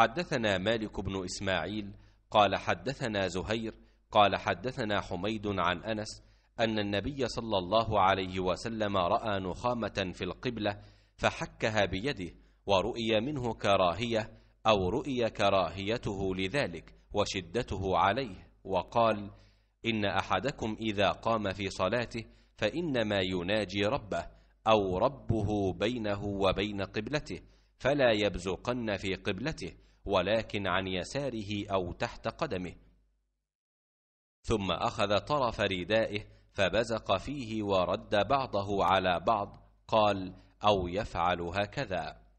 حدثنا مالك بن إسماعيل قال حدثنا زهير قال حدثنا حميد عن أنس أن النبي صلى الله عليه وسلم رأى نخامة في القبلة فحكها بيده ورؤي منه كراهية أو رؤي كراهيته لذلك وشدته عليه وقال إن أحدكم إذا قام في صلاته فإنما يناجي ربه أو ربه بينه وبين قبلته فلا يبزقن في قبلته ولكن عن يساره أو تحت قدمه ثم أخذ طرف ردائه فبزق فيه ورد بعضه على بعض قال أو يفعل هكذا